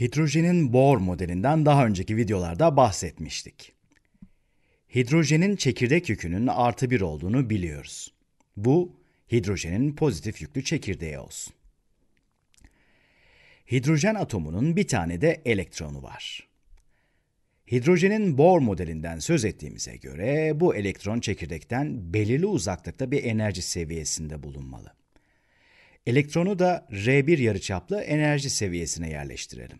hidrojenin Bohr modelinden daha önceki videolarda bahsetmiştik. Hidrojenin çekirdek yükünün artı bir olduğunu biliyoruz. Bu, hidrojenin pozitif yüklü çekirdeği olsun. Hidrojen atomunun bir tane de elektronu var. Hidrojenin Bohr modelinden söz ettiğimize göre bu elektron çekirdekten belirli uzaklıkta bir enerji seviyesinde bulunmalı. Elektronu da R1 yarıçaplı enerji seviyesine yerleştirelim.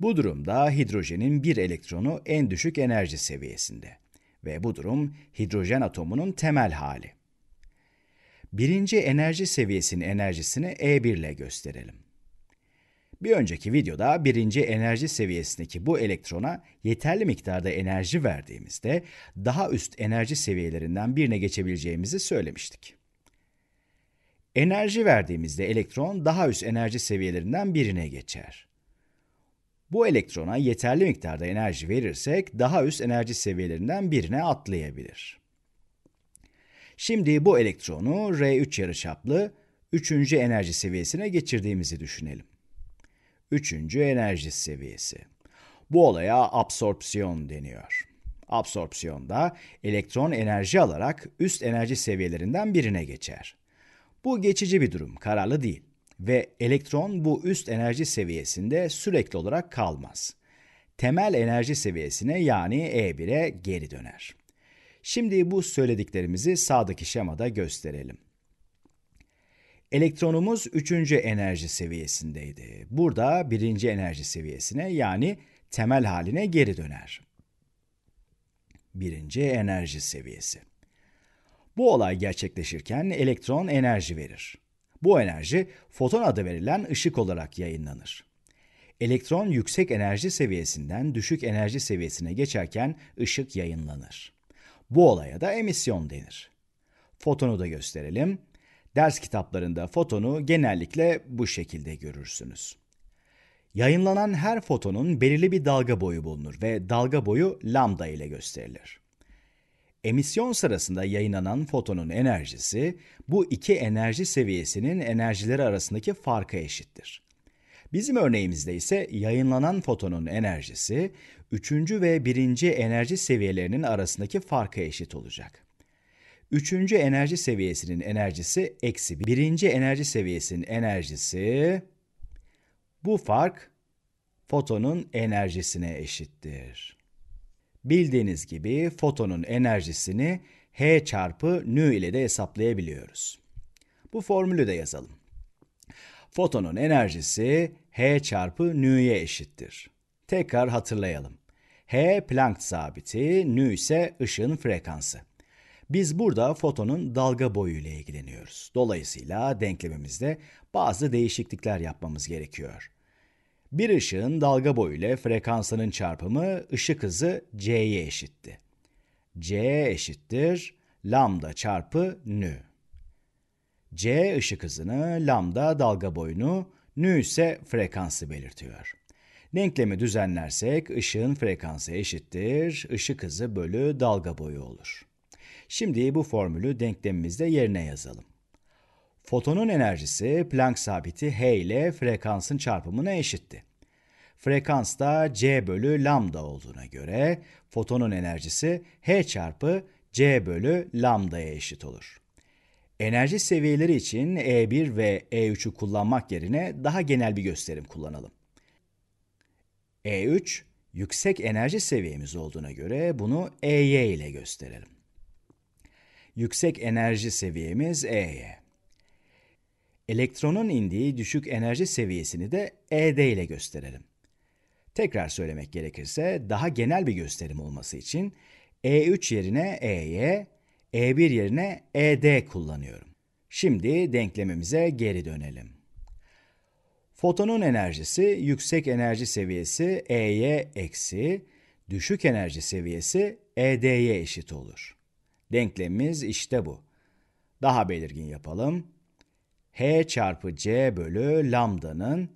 Bu durumda hidrojenin bir elektronu en düşük enerji seviyesinde ve bu durum hidrojen atomunun temel hali. Birinci enerji seviyesinin enerjisini E1 ile gösterelim. Bir önceki videoda birinci enerji seviyesindeki bu elektrona yeterli miktarda enerji verdiğimizde daha üst enerji seviyelerinden birine geçebileceğimizi söylemiştik. Enerji verdiğimizde elektron daha üst enerji seviyelerinden birine geçer. Bu elektrona yeterli miktarda enerji verirsek daha üst enerji seviyelerinden birine atlayabilir. Şimdi bu elektronu R3 yarıçaplı 3. enerji seviyesine geçirdiğimizi düşünelim. 3. enerji seviyesi. Bu olaya absorpsiyon deniyor. Absorpsiyonda elektron enerji alarak üst enerji seviyelerinden birine geçer. Bu geçici bir durum, kararlı değil ve elektron bu üst enerji seviyesinde sürekli olarak kalmaz. Temel enerji seviyesine yani E1'e geri döner. Şimdi bu söylediklerimizi sağdaki şemada gösterelim. Elektronumuz 3. enerji seviyesindeydi. Burada 1. enerji seviyesine yani temel haline geri döner. 1. enerji seviyesi. Bu olay gerçekleşirken elektron enerji verir. Bu enerji foton adı verilen ışık olarak yayınlanır. Elektron yüksek enerji seviyesinden düşük enerji seviyesine geçerken ışık yayınlanır. Bu olaya da emisyon denir. Fotonu da gösterelim. Ders kitaplarında fotonu genellikle bu şekilde görürsünüz. Yayınlanan her fotonun belirli bir dalga boyu bulunur ve dalga boyu lambda ile gösterilir. Emisyon sırasında yayınlanan fotonun enerjisi bu iki enerji seviyesinin enerjileri arasındaki farka eşittir. Bizim örneğimizde ise yayınlanan fotonun enerjisi üçüncü ve birinci enerji seviyelerinin arasındaki farka eşit olacak. Üçüncü enerji seviyesinin enerjisi eksi birinci enerji seviyesinin enerjisi bu fark fotonun enerjisine eşittir. Bildiğiniz gibi fotonun enerjisini H çarpı nü ile de hesaplayabiliyoruz. Bu formülü de yazalım. Fotonun enerjisi H çarpı nü'ye eşittir. Tekrar hatırlayalım. H Planck sabiti, nü ise ışın frekansı. Biz burada fotonun dalga boyu ile ilgileniyoruz. Dolayısıyla denklemimizde bazı değişiklikler yapmamız gerekiyor. Bir ışığın dalga boyu ile frekansının çarpımı ışık hızı c'ye eşitti. c eşittir lambda çarpı nü. c ışık hızını, lambda dalga boyunu, nü ise frekansı belirtiyor. Denklemi düzenlersek ışığın frekansı eşittir ışık hızı bölü dalga boyu olur. Şimdi bu formülü denklemimizde yerine yazalım. Fotonun enerjisi Planck sabiti h ile frekansın çarpımına eşitti. Frekans da c bölü lambda olduğuna göre fotonun enerjisi h çarpı c bölü lambdaya eşit olur. Enerji seviyeleri için E1 ve E3'ü kullanmak yerine daha genel bir gösterim kullanalım. E3 yüksek enerji seviyemiz olduğuna göre bunu EY ile gösterelim. Yüksek enerji seviyemiz EY elektronun indiği düşük enerji seviyesini de ED ile gösterelim. Tekrar söylemek gerekirse daha genel bir gösterim olması için E3 yerine EY, E1 yerine ED kullanıyorum. Şimdi denklemimize geri dönelim. Fotonun enerjisi yüksek enerji seviyesi EY eksi, düşük enerji seviyesi ED'ye eşit olur. Denklemimiz işte bu. Daha belirgin yapalım h çarpı c bölü lambda'nın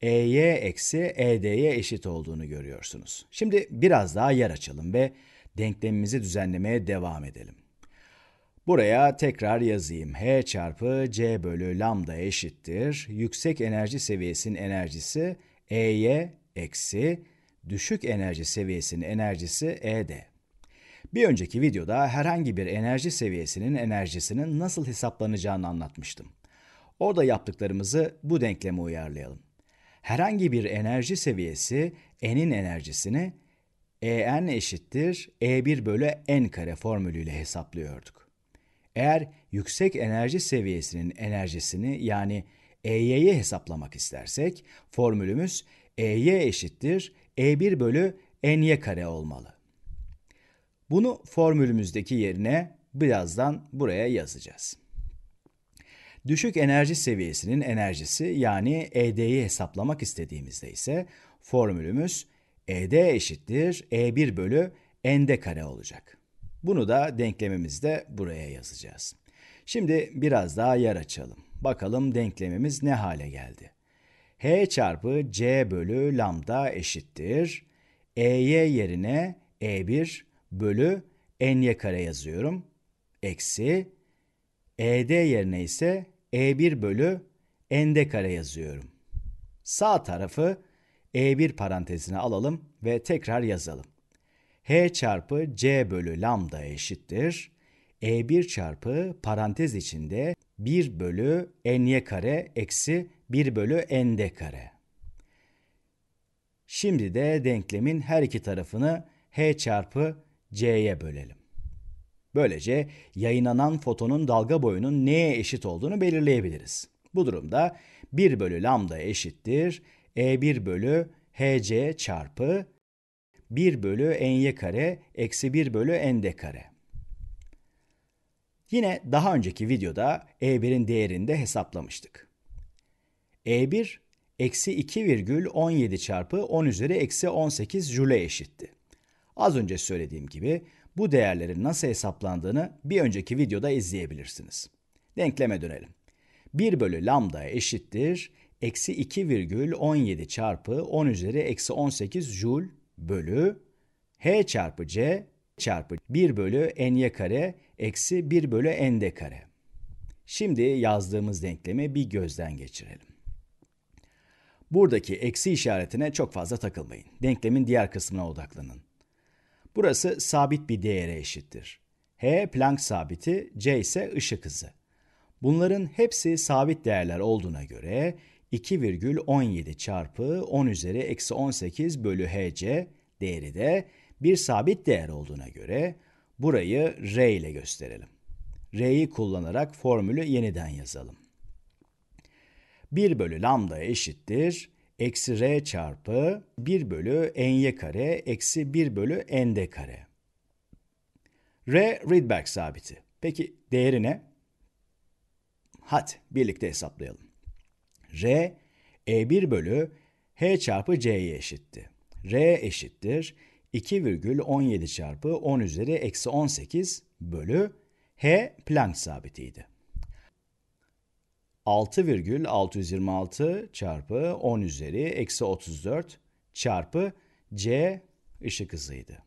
ey eksi ed'ye eşit olduğunu görüyorsunuz. Şimdi biraz daha yer açalım ve denklemimizi düzenlemeye devam edelim. Buraya tekrar yazayım. H çarpı C bölü lambda eşittir. Yüksek enerji seviyesinin enerjisi E'ye eksi düşük enerji seviyesinin enerjisi ED. Bir önceki videoda herhangi bir enerji seviyesinin enerjisinin nasıl hesaplanacağını anlatmıştım. Orada yaptıklarımızı bu denkleme uyarlayalım. Herhangi bir enerji seviyesi n'in enerjisini en eşittir e1 bölü n kare formülüyle hesaplıyorduk. Eğer yüksek enerji seviyesinin enerjisini yani EY'yi hesaplamak istersek formülümüz EY eşittir E1 bölü NY kare olmalı. Bunu formülümüzdeki yerine birazdan buraya yazacağız. Düşük enerji seviyesinin enerjisi yani ED'yi hesaplamak istediğimizde ise formülümüz ED eşittir E1 bölü ND kare olacak. Bunu da denklemimizde buraya yazacağız. Şimdi biraz daha yer açalım. Bakalım denklemimiz ne hale geldi. H çarpı C bölü lambda eşittir. EY yerine E1 bölü NY kare yazıyorum. Eksi ED yerine ise e1 bölü nd kare yazıyorum. Sağ tarafı E1 parantezine alalım ve tekrar yazalım. H çarpı C bölü lambda eşittir. E1 çarpı parantez içinde 1 bölü ny kare eksi 1 bölü nd kare. Şimdi de denklemin her iki tarafını h çarpı c'ye bölelim. Böylece yayınlanan fotonun dalga boyunun neye eşit olduğunu belirleyebiliriz. Bu durumda 1 bölü lambda eşittir E1 bölü HC çarpı 1 bölü ny kare eksi 1 bölü nd kare. Yine daha önceki videoda E1'in değerini de hesaplamıştık. E1 eksi 2,17 çarpı 10 üzeri eksi 18 jüle eşitti. Az önce söylediğim gibi bu değerlerin nasıl hesaplandığını bir önceki videoda izleyebilirsiniz. Denkleme dönelim. 1 bölü lambda eşittir eksi 2 virgül 17 çarpı 10 üzeri eksi 18 jul bölü h çarpı c çarpı 1 bölü n y kare eksi 1 bölü n nd kare. Şimdi yazdığımız denklemi bir gözden geçirelim. Buradaki eksi işaretine çok fazla takılmayın. Denklemin diğer kısmına odaklanın. Burası sabit bir değere eşittir. H Planck sabiti, C ise ışık hızı. Bunların hepsi sabit değerler olduğuna göre 2,17 çarpı 10 üzeri eksi 18 bölü hc değeri de bir sabit değer olduğuna göre burayı r ile gösterelim. r'yi kullanarak formülü yeniden yazalım. 1 bölü lambda eşittir eksi r çarpı 1 bölü ny kare eksi 1 bölü nd kare. R Rydberg sabiti. Peki değeri ne? Hadi birlikte hesaplayalım. R E1 bölü H çarpı C'ye eşitti. R eşittir 2,17 çarpı 10 üzeri eksi 18 bölü H Planck sabitiydi. 6,626 çarpı 10 üzeri eksi 34 çarpı C ışık hızıydı.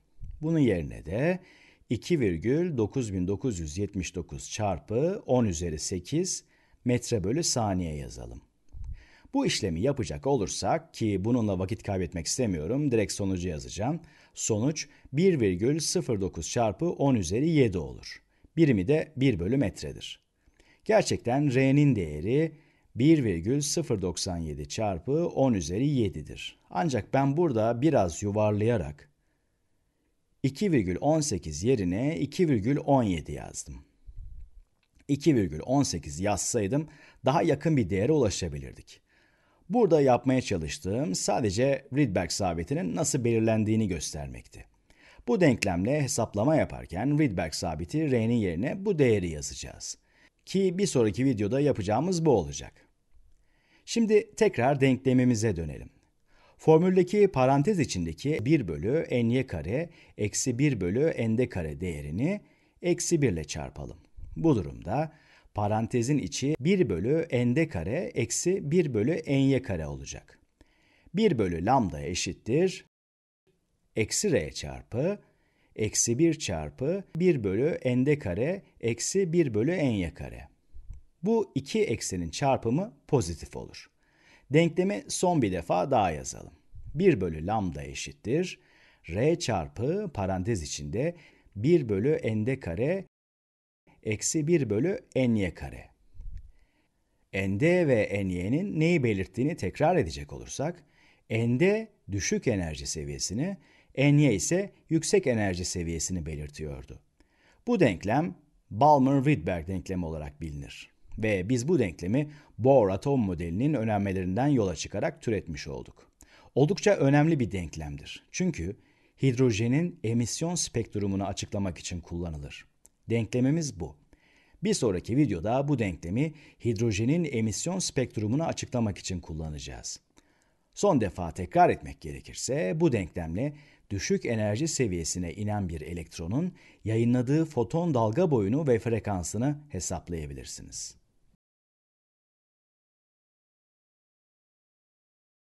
Bunun yerine de 2,9979 çarpı 10 üzeri 8 metre bölü saniye yazalım. Bu işlemi yapacak olursak ki bununla vakit kaybetmek istemiyorum direkt sonucu yazacağım. Sonuç 1,09 çarpı 10 üzeri 7 olur. Birimi de 1 bölü metredir. Gerçekten R'nin değeri 1,097 çarpı 10 üzeri 7'dir. Ancak ben burada biraz yuvarlayarak 2,18 yerine 2,17 yazdım. 2,18 yazsaydım daha yakın bir değere ulaşabilirdik. Burada yapmaya çalıştığım sadece Rydberg sabitinin nasıl belirlendiğini göstermekti. Bu denklemle hesaplama yaparken Rydberg sabiti R'nin yerine bu değeri yazacağız. Ki bir sonraki videoda yapacağımız bu olacak. Şimdi tekrar denklemimize dönelim. Formüldeki parantez içindeki 1 bölü n n'ye kare eksi 1 bölü n de kare değerini eksi 1 ile çarpalım. Bu durumda parantezin içi 1 bölü n de kare eksi 1 bölü n n'ye kare olacak. 1 bölü lambda eşittir eksi r çarpı eksi 1 çarpı 1 bölü n'de kare eksi 1 bölü n'ye kare. Bu iki eksenin çarpımı pozitif olur. Denklemi son bir defa daha yazalım. 1 bölü lambda eşittir. r çarpı parantez içinde 1 bölü n'de kare eksi 1 bölü n'ye kare. n'de ve n'ye'nin neyi belirttiğini tekrar edecek olursak, n'de düşük enerji seviyesini, enye ise yüksek enerji seviyesini belirtiyordu. Bu denklem Balmer-Rydberg denklemi olarak bilinir ve biz bu denklemi Bohr atom modelinin önermelerinden yola çıkarak türetmiş olduk. Oldukça önemli bir denklemdir. Çünkü hidrojenin emisyon spektrumunu açıklamak için kullanılır. Denklemimiz bu. Bir sonraki videoda bu denklemi hidrojenin emisyon spektrumunu açıklamak için kullanacağız. Son defa tekrar etmek gerekirse bu denklemle düşük enerji seviyesine inen bir elektronun yayınladığı foton dalga boyunu ve frekansını hesaplayabilirsiniz.